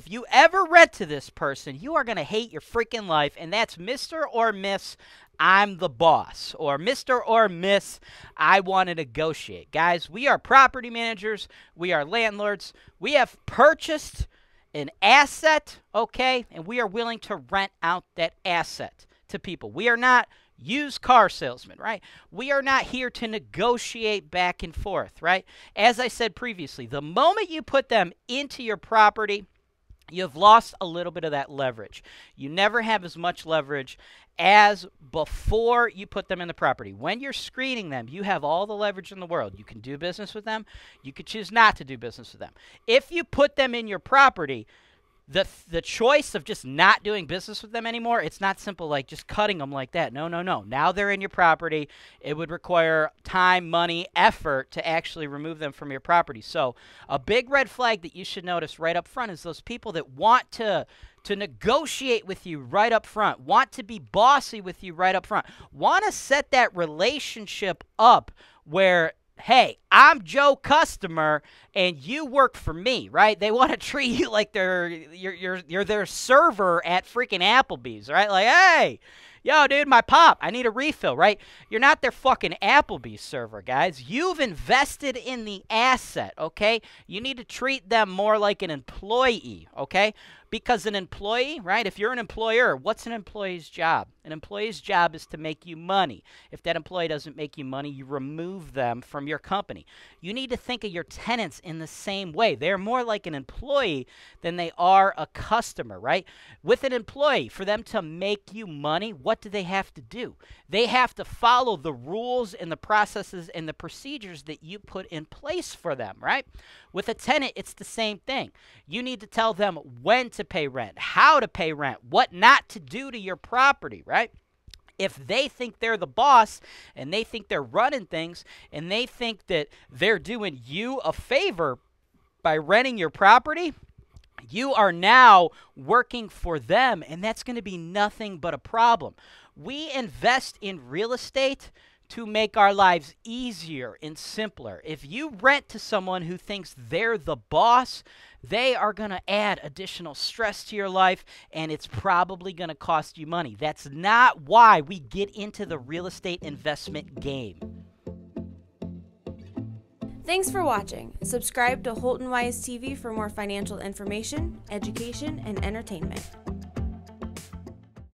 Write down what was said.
If you ever read to this person, you are going to hate your freaking life, and that's Mr. or Miss I'm the boss, or Mr. or Miss, I want to negotiate. Guys, we are property managers, we are landlords, we have purchased an asset, okay, and we are willing to rent out that asset to people. We are not used car salesman, right? We are not here to negotiate back and forth, right? As I said previously, the moment you put them into your property, you've lost a little bit of that leverage. You never have as much leverage as before you put them in the property. When you're screening them, you have all the leverage in the world. You can do business with them, you could choose not to do business with them. If you put them in your property, the the choice of just not doing business with them anymore it's not simple like just cutting them like that no no no now they're in your property it would require time money effort to actually remove them from your property so a big red flag that you should notice right up front is those people that want to to negotiate with you right up front, want to be bossy with you right up front, want to set that relationship up where, hey, I'm Joe Customer and you work for me, right? They want to treat you like they're you're you're you're their server at freaking Applebee's, right? Like, hey, yo, dude, my pop, I need a refill, right? You're not their fucking Applebee's server, guys. You've invested in the asset, okay? You need to treat them more like an employee, okay? Because an employee, right? If you're an employer, what's an employee's job? An employee's job is to make you money. If that employee doesn't make you money, you remove them from your company company. You need to think of your tenants in the same way. They're more like an employee than they are a customer, right? With an employee, for them to make you money, what do they have to do? They have to follow the rules and the processes and the procedures that you put in place for them, right? With a tenant, it's the same thing. You need to tell them when to pay rent, how to pay rent, what not to do to your property, right? if they think they're the boss and they think they're running things and they think that they're doing you a favor by renting your property, you are now working for them, and that's going to be nothing but a problem. We invest in real estate to make our lives easier and simpler. If you rent to someone who thinks they're the boss, they are going to add additional stress to your life and it's probably going to cost you money. That's not why we get into the real estate investment game. Thanks for watching. Subscribe to Holton Wise TV for more financial information, education, and entertainment.